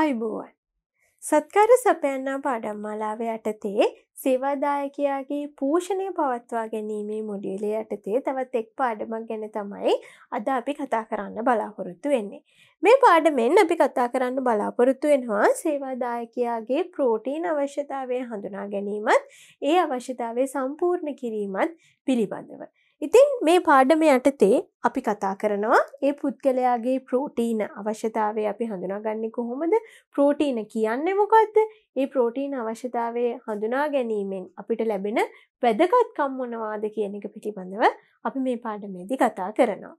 අයිබෝවන් සත්කාර සපයන්නා පාඩම් මලාව යටතේ සේවාදායකයාගේ පූෂණය පවත්වා ගැනීමේ මුඩියලේ යටතේ තවත් එක් පාඩමක් ගැන තමයි අද අපි කතා කරන්න බලාපොරොත්තු වෙන්නේ. මේ පාඩමෙන් අපි කතා කරන්න බලාපොරොත්තු වෙනවා සේවාදායකයාගේ ප්‍රෝටීන් අවශ්‍යතාවය හඳුනා ගැනීමත් ඒ අවශ්‍යතාවය සම්පූර්ණ කිරීමත් පිළිබඳව. ඉතින් මේ පාඩම යටතේ අපි කතා කරනවා ඒ පුද්ගලයාගේ ප්‍රෝටීන අවශ්‍යතාවේ අපි හඳුනාගන්නේ කොහොමද ප්‍රෝටීන කියන්නේ මොකක්ද ඒ ප්‍රෝටීන අවශ්‍යතාවේ හඳුනා ගැනීමෙන් අපිට ලැබෙන වැදගත්කම් මොනවාද කියන එක පිළිබඳව අපි මේ පාඩමේදී කතා කරනවා.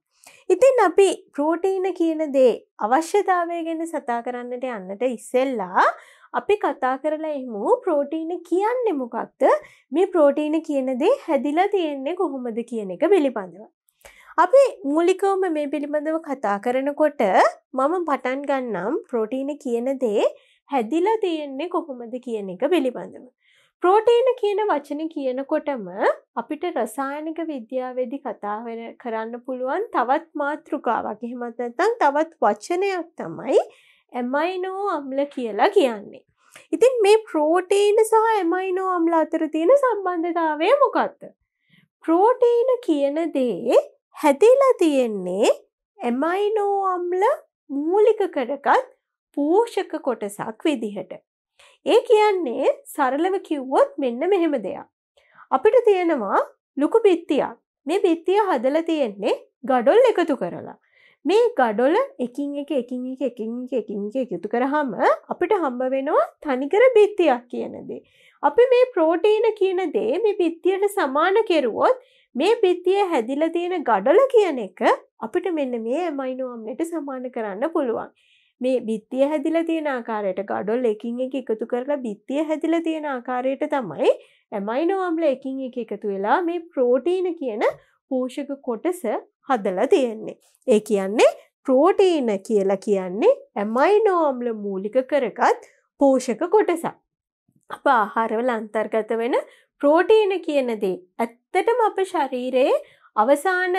ඉතින් අපි ප්‍රෝටීන කියන දේ අවශ්‍යතාවය ගැන සතා කරන්නට යන්නට ඉස්සෙල්ලා අපි කතා කරලා එමු ප්‍රෝටීන කියන්නේ මොකක්ද මේ ප්‍රෝටීන කියනදේ හැදිලා තියෙන්නේ කොහොමද කියන එක පිළිබඳව. අපි මූලිකවම මේ පිළිබඳව කතා කරනකොට මම පටන් ගන්නම් ප්‍රෝටීන කියන දේ හැදිලා තියෙන්නේ කොහොමද කියන එක පිළිබඳව. ප්‍රෝටීන කියන වචන කියනකොටම අපිට රසායනික විද්‍යාවේදී කතා කරන්න පුළුවන් තවත් මාතෘකාවක්. එහෙමත් නැත්නම් තවත් වචනයක් තමයි ඇමයිනෝ අම්ල කියලා කියන්නේ. ඉතින් මේ ප්‍රෝටීන සහ ඇමයිනෝ අම්ල අතර තියෙන සම්බන්ධතාවය මොකක්ද. ප්‍රෝටීන කියන දේ හැදිලා තියෙන්නේ ඇමයිනෝ අම්ල මූලික කරගත් පෝෂක කොටසක් විදිහට. ඒ කියන්නේ සරලව කිව්වොත් මෙන්න මෙහෙම දෙයක්. අපිට තියෙනවා ලොකු බිත්තියක් මේ බිත්තිය හදල තියෙන්නේ ගඩොල් එකතු කරලා. මේ ගඩොල එකින් එක එකින් එක එකින් එකින් එක යුතු කරහම අපිට හම්බ වෙනවා තනිකර බිත්තියක් කියනදේ. අපි මේ ප්‍රෝටීන කියන දේ මේ බිත්තියට සමාන කෙරුවොත් මේ බිත්තිය හැදිල තියෙන ගඩොල කියන එක අපිට මෙන්න මේ මයිනුවම්ලට සමාන කරන්න පුළුවන්. මේ බිත්තිය හැදිල තියෙන ආකාරයට ගඩොල් එකින් එක එකතු කරලා බිත්තිය හැදිල තියෙන ආකාරයට තමයි ඇමයිනෝම්ල එකින් එක එකතු වෙලා මේ ප්‍රෝටීන කියන පෝෂක කොටස හදලා තියෙන්නේ. ඒ කියන්නේ ප්‍රෝටීන කියලා කියන්නේ ඇමයිනෝම්ල මූලික කරගත් පෝෂක කොටසක්. අප ආහාරවල අන්තර්ගත වෙන ප්‍රෝටීන කියනදේ. ඇත්තටම අප ශරීරයේ අවසාන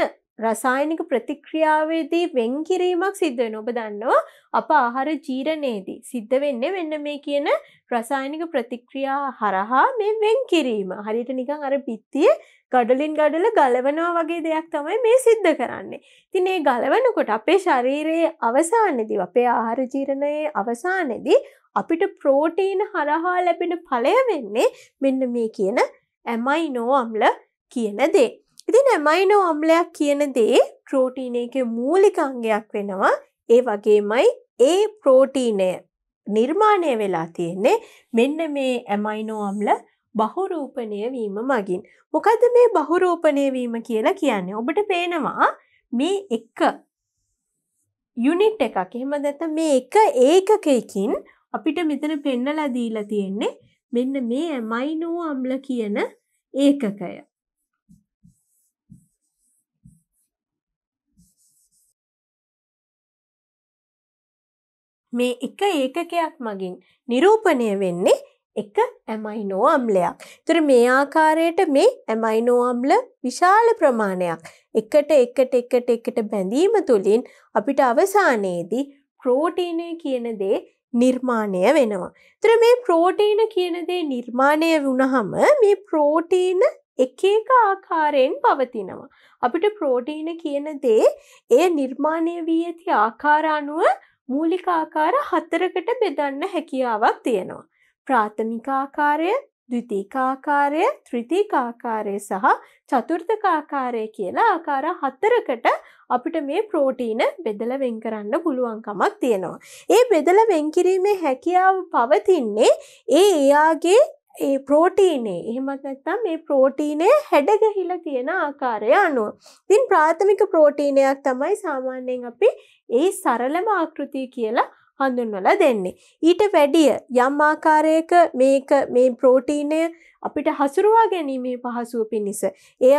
රසායනික ප්‍රතික්‍රියාවේදී වෙන්කිරීමක් සිද්ධ වෙන ඔබ දන්නවා අප ආහාර ජීරණයේදී සිද්ධ වෙන්නේ වෙන්න මේ කියන රසායනික ප්‍රතික්‍රියා හරහා මේ වෙන්කිරීම හරියට නිකන් අර පිත්තියේ ගඩලින් ගඩල ගලවනවා වගේ දෙයක් තමයි මේ සිද්ධ කරන්නේ. තින් ඒ ගලවනකොට අපේ ශරීරයේ අවසානෙදි අපේ ආහාරජීරණයේ අවසානෙදි අපිට ප්‍රෝටීන හරහා ලැබෙන පලය වෙන්නේ මෙන්න මේ කියන ඇමයි නෝ අම්ල කියන දේ. ඉතින් ඇමයිනෝ අම්ලයක් කියන දේ ප්‍රෝටීන එක මූලිකංගයක් වෙනවා ඒ වගේමයි ඒ ප්‍රෝටීනය නිර්මාණය වෙලා තියෙන්නේ මෙන්න මේ ඇමයිනෝ අම්ල බහුරූපණය වීම මගින්. මොකද මේ බහුරූපණය වීම කියලා කියන්නේ. ඔබට පේනවා මේ එක යුනිට් එකක් එහෙම දැත මේ එක ඒකකයකින් අපිට මෙතන පෙන්නලා දීලා තියෙන්නේ මෙන්න මේ ඇමයිනෝ අම්ල කියන ඒකකය. මේ එක ඒකකයක් මගින් නිරූපණය වෙන්නේ එක ඇමයිනෝ අම්ලයක්. තුර මේ ආකාරයට මේ ඇමයිනෝ අම්ල විශාල ප්‍රමාණයක්. එකට එකට එකට එකට බැඳීම තුළින් අපිට අවසානයේදී ප්‍රෝටීනය කියන දේ නිර්මාණය වෙනවා. තුර මේ ප්‍රෝටීන කියන දේ නිර්මාණය වුණහම මේ ප්‍රෝටීන එක එක ආකාරයෙන් පවතිනවා. අපිට ප්‍රෝටීන කියන දේ එය නිර්මාණය වී ඇති ආකාර අනුව මූලික ආකාර හතරකට බෙදන්න හැකියාවක් තියෙනවා. ප්‍රාථමිකාකාරය ද්විතීකාකාරය ත්‍රිතීකාකාරය සහ චතුර්ථකාකාරය කියලා ආකාර හතරකට අපිට මේ ප්‍රෝටීන බෙදල වෙන් කරන්න පුළුවන්කමක් තියෙනවා. ඒ බෙදල වෙන්කිරීමේ හැකියාව පවතින්නේ ඒ එයාගේ ඒ ප්‍රෝටීනේ එහෙමත් නැත්නම් මේ ප්‍රෝටීනේ හැඩගහිලා තියෙන ආකාරය අනුව. ඉතින් ප්‍රාථමික ප්‍රෝටීනයක් තමයි සාමාන්‍යයෙන් අපි ඒ සරලම ආකෘතිය කියලා හඳුන්වලා දෙන්නේ. ඊට වැඩිය යම් ආකාරයක මේක මේ ප්‍රෝටීනය අපිට හසුරුවා ගැනීමේ පහසුව පිණිස එය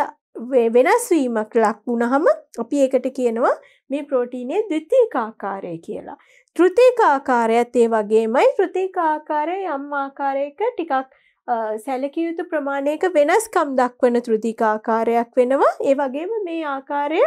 වෙනස්වීමක් ලක් වුණහම අපි ඒකට කියනවා මේ ප්‍රෝටීනය ද්විතීකාකාරය කියලා. තෘතිකාකාරයත් ඒ වගේමයි තෘතිකාකාරය යම් ආකාරයක ටිකක් සැලකියයුතු ප්‍රමාණයක වෙනස්කම් දක්වන තෘතිකාකාරයක් වෙනවා ඒ වගේම මේ ආකාරය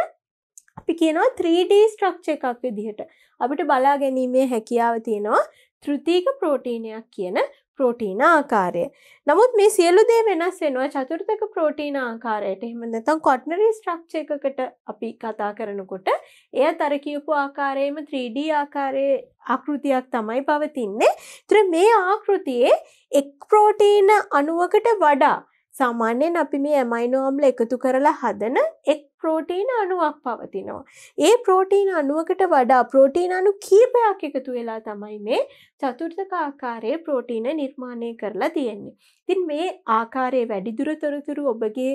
අපි කියනවා 3D ස්ට්‍රක්ච එකක් විදිහට අපිට බලා ගැනීමේ හැකියාව තියෙනවා තෘතික ප්‍රෝටීනයක් කියන ප්‍රෝටීන ආකාරය. නමුත් මේ සියලු දේ වෙනස් වෙනවා චතුර්ථක ප්‍රෝටීන ආකාරයට. එහෙම නැත්නම් කොට්නරි ස්ට්‍රක්චර් එකකට අපි කතා කරනකොට එය තර කියපු ආකාරයේම 3D ආකාරයේ ආකෘතියක් තමයි පවතින්නේ. ඒතර මේ ආකෘතියේ එක් ප්‍රෝටීන අණුවකට වඩා සාමාන්‍යයෙන් අපි මේ ඇමයිනෝම්ල එකතු කරලා හදන එක් ප්‍රෝටීන අණුවක් පවතිනවා. ඒ ප්‍රෝටීන අණුවකට වඩා ප්‍රෝටීන අණු කීපයක් එකතු වෙලා තමයි මේ චතුර්ථක ආකාරයේ ප්‍රෝටීන නිර්මාණය කරලා තියෙන්නේ. ඉතින් මේ ආකාරයේ වැඩිදුර තොරතුරු ඔබගේ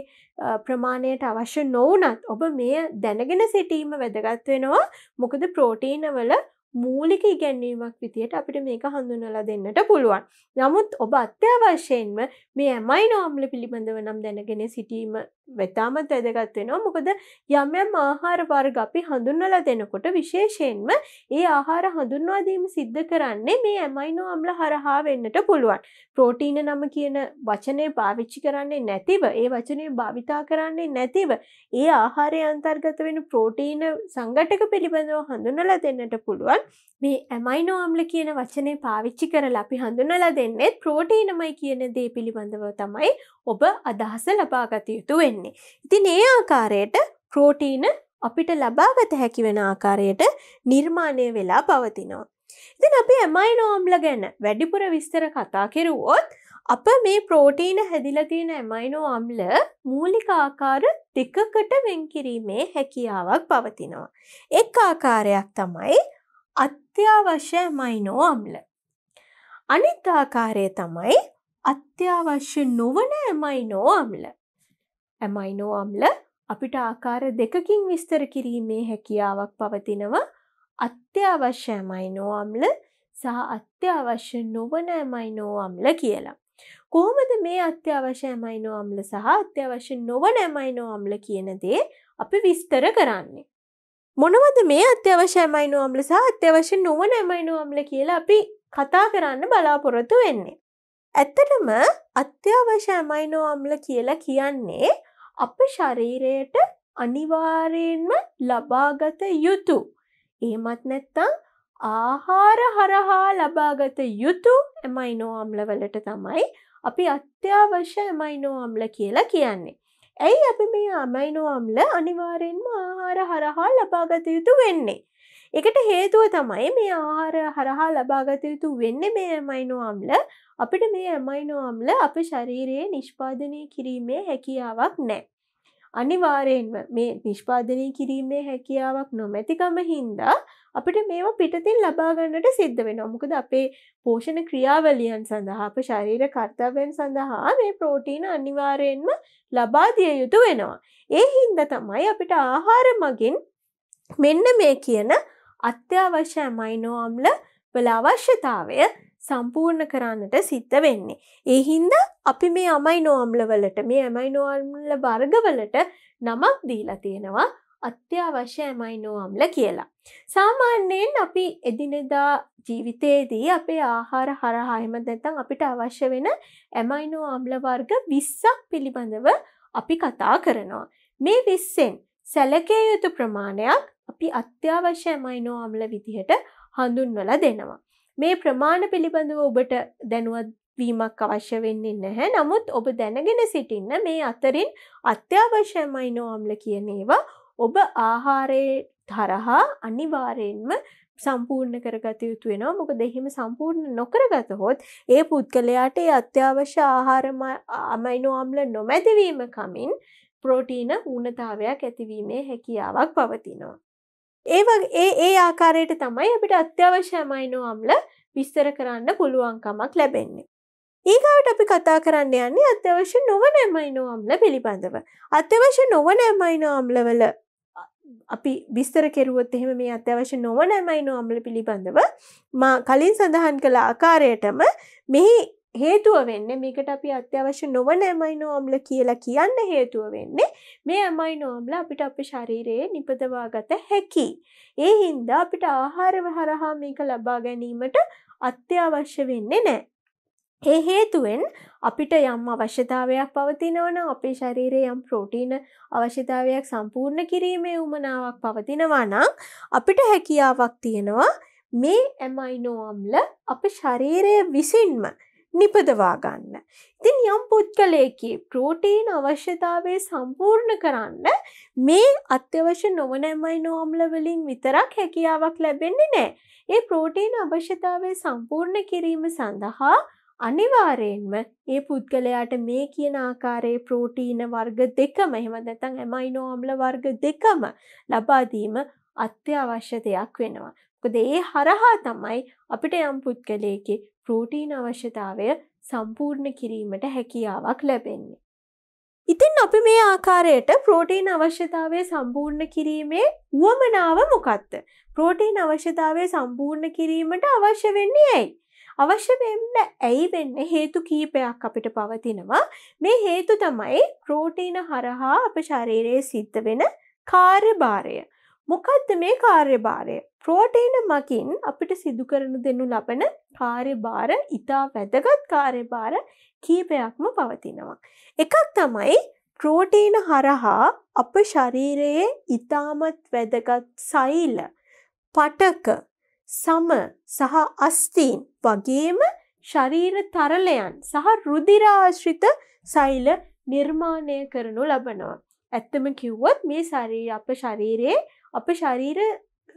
ප්‍රමාණයට අවශ්‍ය නොවුනත් ඔබ මේ දැනගෙන සිටීම වැදගත් වෙනවා. මොකද ප්‍රෝටීනවල මූලික ඉගැන්වීමක් විතියට අපිට මේක හඳුනලා දෙන්නට පුළුවන්. නමුත් ඔබ අත්‍යවශයෙන්ම මේ ඇමයි නෝම්ල පිළිබඳව නම් දැනගෙන සිටීම වෙතාමත් වැදගත් වෙනවා මොකද යම් යම් ආහාර වර්ග අපි හඳුන්වලා දෙනකොට විශේෂයෙන්ම ඒ ආහාර හඳුන්වා දීම සිද්ධ කරන්නේ මේ ඇමයිනෝ අම්ල හරහා වෙන්නට පුළුවන්. ප්‍රෝටීන නම කියන වචනේ පාවිච්චි කරන්නේ නැතිව ඒ වචනේ භාවිතා කරන්නේ නැතිව ඒ ආහාරය අන්තර්ගත වෙන ප්‍රෝටීන සංගටක පිළිබඳව හඳුන්වලා දෙන්නට පුළුවන්. මේ ඇමයිනෝ අම්ල කියන වචනේ පාවිච්චි කරලා අපි හඳුන්වලා දෙන්නේ ප්‍රෝටීනමයි කියන දේ පිළිබඳව තමයි ඔබ අදහස ලබාගත යුතු වෙන්නේ. වෙන්නේ. ඉතින් ඒ ආකාරයට ප්‍රෝටීන අපිට ලබාගත හැකි වෙන ආකාරයට නිර්මාණය වෙලා පවතිනවා. ඉතින් අපි ඇමයි නෝම්ල ගැන වැඩිපුර විස්තර කතා කෙරුවොත් අප මේ ප්‍රෝටීන හැදිලතියෙන ඇමයිනෝ අම්ල මූලික ආකාර දෙකකට වෙන්කිරීමේ හැකියාවක් පවතිනවා. එක් ආකාරයක් තමයි අත්‍යවශ්‍ය ඇමයිනෝ අම්ල. අනිත් ආකාරය තමයි අත්‍යවශ්‍ය නොවන ඇමයිනෝ අම්ල. ඇමයිනෝ අම්ල අපිට ආකාර දෙකකින් විස්තර කිරීමේ හැකියාවක් පවතිනවා අත්‍යවශ්‍ය ඇමයිනෝ අම්ල සහ අත්‍යවශ්‍ය නොවන ඇමයිනෝ අම්ල කියලා. කොහොමද මේ අත්‍යවශ්‍ය ඇමයිනෝ අම්ල සහ අත්‍යවශ්‍ය නොවන ඇමයිනෝ අම්ල කියන දේ අපි විස්තර කරන්නේ. මොනවද මේ අත්‍යවශ්‍ය ඇමයිනෝ අම්ල සහ අත්‍යවශ්‍ය නොවන ඇමයිනෝ අම්ල කියලා අපි කතා කරන්න බලාපොරොතු වෙන්නේ. ඇත්තටම අත්‍යවශ්‍ය ඇමයිනෝ අම්ල කියලා කියන්නේ අප ශරීරයට අනිවාරයෙන්ම ලබාගත යුතු. ඒමත් නැත්තං ආහාර හරහා ලබාගත යුතු එමයිනෝ අම්ලවලට තමයි අපි අත්‍යවශ්‍ය එමයිනෝ අම්ල කියලා කියන්නේ. ඇයි අපි මේ අමයිනෝ අම්ල අනිවාරෙන්ම ආහාර හරහා ලබාගත යුතු වෙන්නේ. එකට හේතුව තමයි මේ ආහාර හරහා ලබාගතයුතු වෙන්න මේ ඇමයිනෝම්ල අපිට මේ ඇමයිනෝම්ල අප ශරීරයේ නිෂ්පාදනය කිරීමේ හැකියාවක් නෑ. අනිවාරයෙන්ම මේ නිෂ්පාදනය කිරීමේ හැකියාවක් නොමැතිකම හින්දා අපිට මේවා පිටතින් ලබාගන්නට සිද්ධ වෙන මොකද අපේ පෝෂණ ක්‍රියාවලියන් සඳහා අප ශරීර කර්තවයන් සඳහා මේ ප්‍රෝටීන අනිවාරයෙන්ම ලබාදිය යුතු වෙනවා. ඒ හින්ද තමයි අපිට ආහාර මගින් මෙන්න මේ කියන අත්‍යවශ්‍ය ඇමයිනෝ අම්ල වල අවශ්‍යතාවය සම්පූර්ණ කරන්නට සිත්ත වෙන්නේ. ඒහින්ද අපි මේ අමයිනෝ අම්ලවලට මේ ඇමයිනෝ අම්ල වර්ගවලට නමක් දීලා තියෙනවා අත්‍යවශ්‍ය ඇමයිනෝ අම්ල කියලා. සාමාන්‍යයෙන් අපි එදිනෙදා ජීවිතයේදී අපේ ආහාර හරහායම දැතන් අපිට අවශ්‍ය වෙන ඇමයිනෝ අම්ල වර්ග විස්සක් පිළිබඳව අපි කතා කරනවා. මේ විස්සෙන් සැලකේ යුතු ප්‍රමාණයක් අපි අත්‍යවශ්‍ය මයිනෝ අම්ල විදිහට හඳුන්වල දෙනවා. මේ ප්‍රමාණ පිළිබඳව ඔබට දැනුවත්වීමක් අවශ්‍ය වෙන්නේ නැහැ නමුත් ඔබ දැනගෙන සිටින්න මේ අතරින් අත්‍යවශ්‍ය මයිනෝ අම්ල කියනේවා ඔබ ආහාරයේ තරහා අනිවාරයෙන්ම සම්පූර්ණ කරගත යුතු වෙනවා මොකද එහෙම සම්පූර්ණ නොකරගත හොත් ඒ පුද්ගලයාට ඒ අත්‍යවශ්‍ය ආහාරම අමයිනෝ අම්ල නොමැතිවීම කමින් ප්‍රෝටීන ඌනතාවයක් ඇතිවීමේ හැකියාවක් පවතිනවා. ඒවගේ ඒ ඒ ආකාරයට තමයි අපිට අත්‍යවශ්‍ය මයිනෝ අම්ල විස්තර කරන්න පුළුවන්කමක් ලැබෙන්නේ. ඒගාවට අපි කතා කරන්න යන්නේ අත්‍යවශ්‍ය නොවන ඇමයිනෝ අම්ල පිළිබඳව. අත්‍යවශ්‍ය නොවන ඇමයිනෝ අම්ලවල අපි බිස්තර කෙරුවොත් එහෙම මේ අත්‍යවශ්‍ය නොවන ඇමයිනෝ අම්ල පිළිබඳව මා කලින් සඳහන් කළ ආකාරයටම මෙහි හේතුව වෙන්න මේකට අපි අත්‍යවශ්‍ය නොවන ඇමයිනෝ අම්ල කියලා කියන්න හේතුව වෙන්නේ මේ ඇමයිනෝ අම්ල අපිට අප ශරීරයේ නිපදවාගත හැකි. ඒ හින්දා අපිට ආහාරව හරහා මේක ලබා ගැනීමට අත්‍යවශ්‍ය වෙන්නේ නෑ. ඒ හේතුවෙන් අපිට යම් අවශ්‍යතාවයක් පවතිනවන අපේ ශරීරය යම් ප්‍රෝටීන අවශ්‍යතාවයක් සම්පූර්ණ කිරීමේ උමනාවක් පවතිනවා නම් අපිට හැකියාවක් තියෙනවා මේ ඇමයිනෝම්ල අප ශරීරය විසින්ම නිපදවා ගන්න. ඉතින් යම් පුද්ගලයකි ප්‍රෝටීන් අවශ්‍යතාවය සම්පූර්ණ කරන්න මේ අත්‍යවශ්‍ය නොවනැමයි නෝම්ලවලින් විතරක් හැකියාවක් ලැබෙන්නේ නෑ. ඒ ප්‍රෝටීන් අවශ්‍යතාවය සම්පූර්ණ කිරීම සඳහා අනිවාරයෙන්ම ඒ පුද්ගලයාට මේ කියන ආකාරයේ ප්‍රෝටීන වර්ග දෙකම එහෙම නැත්නම් ඇමයිනෝම්ල වර්ග දෙකම ලබාදීම අත්‍යවශ්‍ය දෙයක් වෙනවා. මොකද ඒ හරහා තමයි අපිට යම් පුද්ගලයෙකි ප්‍රෝටීන අවශ්‍යතාවය සම්පූර්ණ කිරීමට හැකියාවක් ලැබෙන්නේ. ඉතින් අපි මේ ආකාරයට ප්‍රෝටීන් අවශ්‍යතාවය සම්පූර්ණ කිරීමේ වුවමනාව මොකක්ද. ප්‍රෝටීන් අවශ්‍යතාවය සම්පූර්ණ කිරීමට අවශ්‍ය වෙන්නේ ඇයි. අවශ්‍ය වෙන්න ඇයි වෙන්න හේතු කීපයක් අපිට පවතිනවා මේ හේතු තමයි ප්‍රෝටීන හරහා අප ශරීරයේ සිද්ධ වෙන කාර්යභාරය මොකක්ද මේ කාර්යභාරය ප්‍රෝටයින මකින් අපිට සිදු කරනු දෙනු ලබන කාර්යභාර ඉතා වැදගත් කාර්යභාර කීපයක්ම පවතිනවා. එකක් තමයි ප්‍රෝටීන හරහා අප ශරීරයේ ඉතාමත් වැදගත් සෛල පටක සම සහ අස්තීන් වගේම ශරීර තරලයන් සහ රුදිරාශ්‍රිත සෛල නිර්මාණය කරනු ලබනවා. ඇත්තම කිව්වොත් මේ ශරීර අප ශරීරයේ අප ශරීර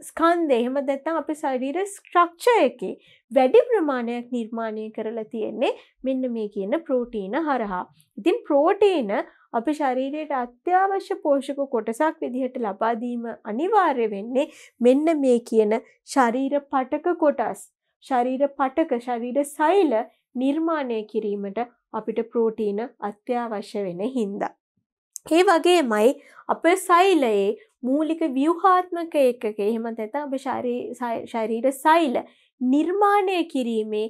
ස්කන්ද එහෙම දැත්තම් අපි ශරීර ස්ක්‍රක්ෂය එකේ වැඩි ප්‍රමාණයක් නිර්මාණය කරලා තියෙන්නේ මෙන්න මේ කියන ප්‍රෝටීන හරහා. ඉතින් ප්‍රෝටීන අපි ශරීරයට අත්‍යවශ්‍ය පෝෂක කොටසක් විදිහට ලබා දීම අනිවාර්ය වෙන්නේ මෙන්න මේ කියන ශරීර පටක කොටස්. ශරීර පටක ශරීර සෛල නිර්මාණය කිරීමට අපිට ප්‍රෝටීන අත්‍යවශ්‍ය වෙන හින්දා. ඒ වගේමයි අප සෛලයේ මූලික ව්‍යවහාත්මක එකක එහෙමත් නැතා ඔබ ශරීර සෛල නිර්මාණය කිරීමේ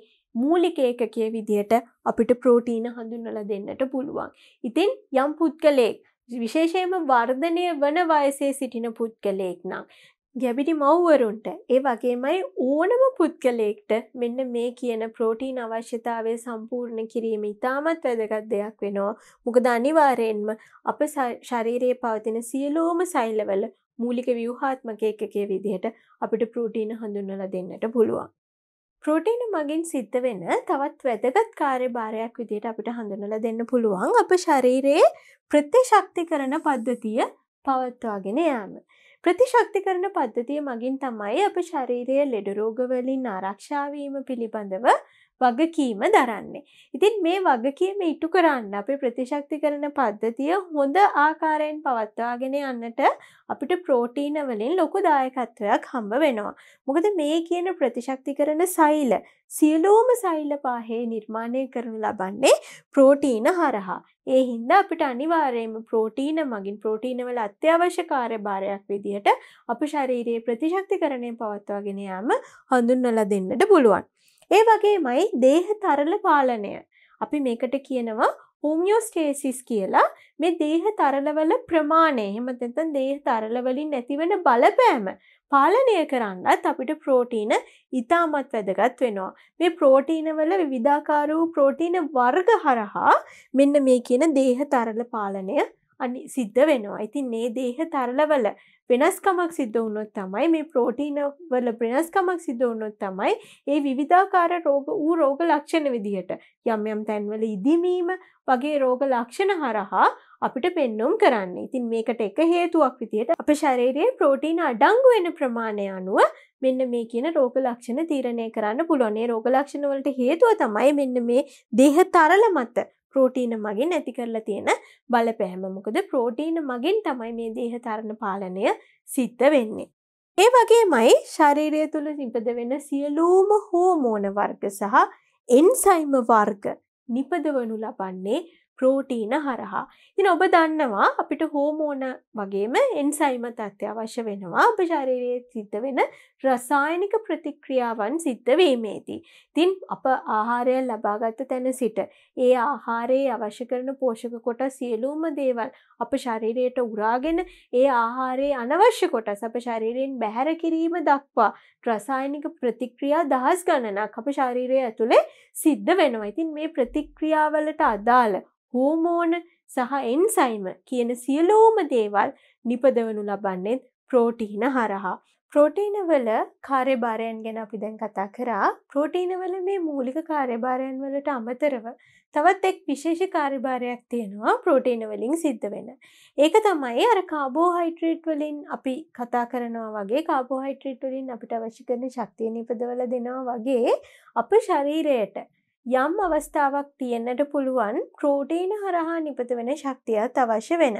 මූලික ඒකකය විදිහට අපිට ප්‍රෝටීන හඳුන්වල දෙන්නට පුළුවන්. ඉතින් යම් පුද්ගලයෙක් විශේෂයෙන්ම වර්ධනය වන වයසේ සිටින පුද්ගලයෙක් නම් ගැබිඩි මව්වරුන්ට ඒ වගේමයි ඕනම පුද්ගලයෙක්ට මෙන්න මේ කියන ප්‍රෝටීන් අවශ්‍යතාවය සම්පූර්ණ කිරීම ඉතාමත් වැදගත් දෙයක් වෙනවා මොකද අනිවාරයෙන්ම අප ශරීරයේ පවතින සියලෝම සෛලවල මූලික ව්‍යවහාත්මක එකකේ විදිහට අපිට ප්‍රෝටීන හඳුන්නල දෙන්නට පුළුවන්. ප්‍රෝටීන මගින් සිද්ධ වෙන තවත් වැදගත් කාර්ය භාරයක් විදිහට අපිට හඳුනල දෙන්න පුළුවන් අප ශරීරයේ ප්‍රත්‍යශක්ති කරන පද්ධතිය පවත්වාගෙන යාම. ප්‍රතිශක්තිකරන පද්ධතිය මගින් තමයි අප ශරීරය ලෙඩරෝගවලින් ආරක්ෂාවීම පිළිබඳව වගකීම දරන්නේ. ඉතින් මේ වගකීම ඉටු කරන්න අපි ප්‍රතිශක්ති කරන පද්ධතිය හොඳ ආකාරයෙන් පවත්වාගෙන යන්නට අපිට ප්‍රෝටීන වලින් ලොකු දායකත්වයක් හම්බ වෙනවා. මොකද මේ කියන ප්‍රතිශක්ති කරන සෛල සියලූම සෛල පාහේ නිර්මාණය කරනු ලබන්නේ ප්‍රෝටීන හරහා. ඒ හින්දා අපිට අනිවාර්යයෙන්ම ප්‍රෝටීන මගින් ප්‍රෝටීන වල අත්‍යවශ්‍ය කාර්යභාරයක් විදිහට අප ශරීරයේ ප්‍රතිශක්තිකරණය පවත්වාගෙන යාම හඳුන්වලා දෙන්නට පුළුවන්. ඒ වගේමයි දේහ තරල පාලනය. අපි මේකට කියනවා හෝමියෝස්ටේසිස් කියලා මේ දේහ තරලවල ප්‍රමාණය එහෙම නැත්නම් දේහ තරලවලින් ඇතිවන බලපෑම පාලනය කරන්නත් අපිට ප්‍රෝටීන ඉතාමත් වැදගත් වෙනවා. මේ ප්‍රෝටීන වල විවිධාකාර වූ ප්‍රෝටීන වර්ග හරහා මෙන්න මේ කියන දේහ තරල පාලනය අනි සිද්ධ වෙනවා. ඉතින් මේ දේහ තරලවල වෙනස්කමක් සිද්ධ වුණොත් තමයි මේ ප්‍රෝටීන වල වෙනස්කමක් සිද්ධ වුණොත් තමයි ඒ විවිධාකාර රෝග ඌ රෝග ලක්ෂණ විදිහට යම් යම් තැන්වල ඉදිමීම වගේ රෝග ලක්ෂණ හරහා අපිට පෙන්නුම් කරන්න. ඉතින් මේකට එක හේතුවක් විදිහට අපේ ශරීරයේ ප්‍රෝටීන අඩංගු වෙන ප්‍රමාණය අනුව මෙන්න මේ කියන රෝග ලක්ෂණ තීරණය කරන්න පුළුවන්. ඒ රෝග ලක්ෂණ වලට හේතුව තමයි මෙන්න මේ දේහ තරල මත ප්‍රෝටීන මගින් ඇති කරලා තියෙන බලපෑම මොකද ප්‍රෝටීන මගින් තමයි මේ දේහ තරණ පාලනය සිද්ධ වෙන්නේ. ඒ වගේමයි ශරීරය තුළ නිපද වෙන සියලූම හෝමෝන වර්ග සහ එන්සයිම වර්ග නිපදවනු ලබන්නේ ප්‍රෝටීන හරහා. ඉතින් ඔබ දන්නවා අපිට හෝමෝන වගේම එන්සයිම තත්ත්වය අවශ්‍ය වෙනවා ඔබ ශරීරයේ සිද්ධ වෙන රසායනික ප්‍රතික්‍රියාවන් සිද්ධ වීමේදී. ඉතින් අප ආහාරය ලබාගත තැන සිට ඒ ආහාරයේ අවශ්‍ය කරන පෝෂක කොට සියලූම දේවල් අප ශරීරයට උරාගෙන ඒ ආහාරයේ අනවශ්‍ය කොටස් අප ශරීරයෙන් බැහැර කිරීම දක්වා රසායනික ප්‍රතික්‍රියා දහස් ගණනක් අප ශරීරය ඇතුළේ සිද්ධ වෙනවා. ඉතින් මේ ප්‍රතික්‍රියාවලට අදාළ හෝමෝන සහ එන්සයිම කියන සියලෝම දේවල් නිපදවනු ලබන්නේ ප්‍රෝටීන හරහා. ප්‍රෝටීනවල කාර්යභාරයන් ගැන අපි දැන් කතා කරා ප්‍රෝටීනවල මේ මූලික කාර්යභාරයන් වලට අමතරව තවත් එක් විශේෂ කාර්යභාරයක් තියෙනවා ප්‍රෝටීන වලින් සිද්ධ වෙන. ඒක තමයි අර කාබෝහයිඩ්‍රේට් වලින් අපි කතා කරනවා වගේ කාබෝහයිඩ්‍රේට් වලින් අපිට අවශ්‍ය කරන ශක්තිය නිපදවලා දෙනවා වගේ අපේ ශරීරයට යම් අවස්ථාවක් තියෙන්න්නට පුළුවන් ප්‍රෝටීන හරහා නිපත වෙන ශක්තියත් අවශ්‍ය වෙන.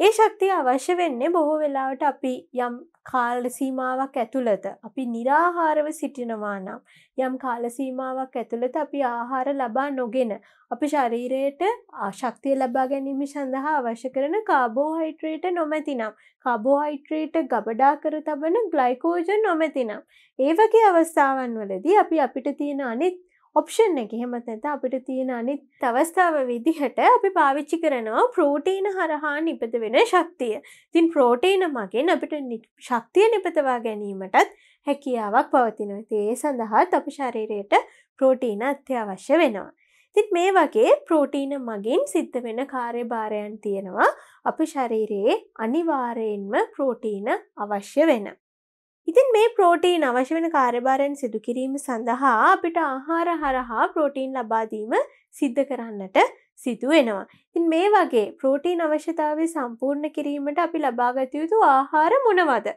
ඒ ශක්තිය අවශ්‍ය වෙන්නේ බොහෝ වෙලාවට අපි යම් කාලසීමාවක් ඇතුළත අපි නිරාහාරව සිටිනවා නම් යම් කාලසීමාවක් ඇතුළත අපි ආහාර ලබා නොගෙන අපි ශරීරයට ආශක්තිය ලබා ගැනීම සඳහා අවශ්‍ය කරන කාබෝහයිට්‍රේට නොමැතිනම් කාබෝහයිට්‍රේට ගබඩා කර තබන ග්ලයිකෝජන් නොමැතිනම් ඒ වගේ අවස්ථාවන් වලදී අපි අපිට තියෙන අනිත් ඔප්ෂන් එක හෙමත් නැත අපිට තියෙන අනිත් අවස්ථාව විදිහට අපි පාවිච්චි කරනවා ප්‍රෝටීන හරහා නිපත වෙන ශක්තිය. තින් ප්‍රෝටීන මගෙන් අපිට ශක්තිය නිපතවා ගැනීමටත් හැකියාවක් පවතිනවා. ඒ සඳහාත් අපි ශරීරයට ප්‍රෝටීන අත්‍යවශ්‍ය වෙනවා. තිත් මේ වගේ ප්‍රෝටීන මගින් සිද්ධ වෙන කාර්යභාරයන් තියෙනවා අපි ශරීරයේ අනිවාරයෙන්ම ප්‍රෝටීන අවශ්‍ය වෙන. ඉතින් මේ ප්‍රෝටීන් අවශ්‍ය වෙන කාර්යභාරයෙන් සිදු කිරීම සඳහා අපිට ආහාර හරහා ප්‍රෝටීන් ලබාදීම සිද්ධ කරන්නට සිදුවෙනවා. ඉතින් මේ වගේ ප්‍රෝටීන් අවශ්‍යතාවය සම්පූර්ණ කිරීමට අපි ලබාගත යුතු ආහාර මොනවද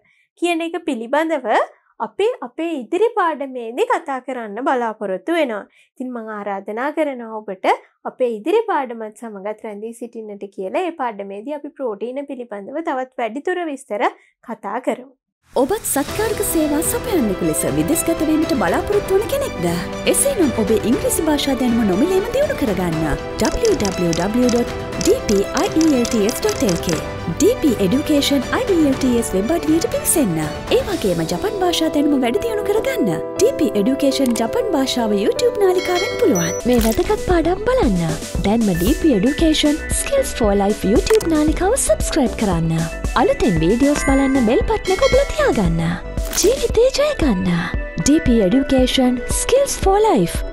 කියන එක පිළිබඳව අපි අපේ ඉදිරි පාඩමේදී කතා කරන්න බලාපොරොත්තු වෙනවා. ඉතින් මං ආරාධනා කරනවා ඔබට අපේ ඉදිරි පාඩමත් සමගත් රැඳී සිටින්නට කියලා ඒ පාඩමේදී අපි ප්‍රෝටීන පිළිබඳව තවත් වැඩිතුර විස්තර කතා කරමු. ඔබත් සත්කාර්ක සේවා සපයන්නෙකු ලෙස විදෙස්ගතවීමට බලාපොරොත්තු වන කෙනෙක්ද. එසේ නම් ඔබේ ඉංග්‍රීසි භාෂා දැන්ම නොමිලේම දියුණු කරගන්න www.dpielts.lk DP Education IDLTS වෙබ්බඩියට පිවිසන්න. ඒවගේම ජපන් භාෂා දැනුම වැඩදියුණු කරගන්න. DP Education ජපන් භාෂාව YouTube නාලිකාවෙන් පුළුවන්. මේ වැදගත් පාඩම් බලන්න. දැන්ම DP Education Skills for Life YouTube නාලිකාව සබස්ක්‍රයිබ් කරන්න. අලුතෙන් වීඩියෝස් බලන්න බෙල් පට්නක ඔබලතියාගන්න. ජීවිතේ ජයගන්න. DP Education Skills for Life.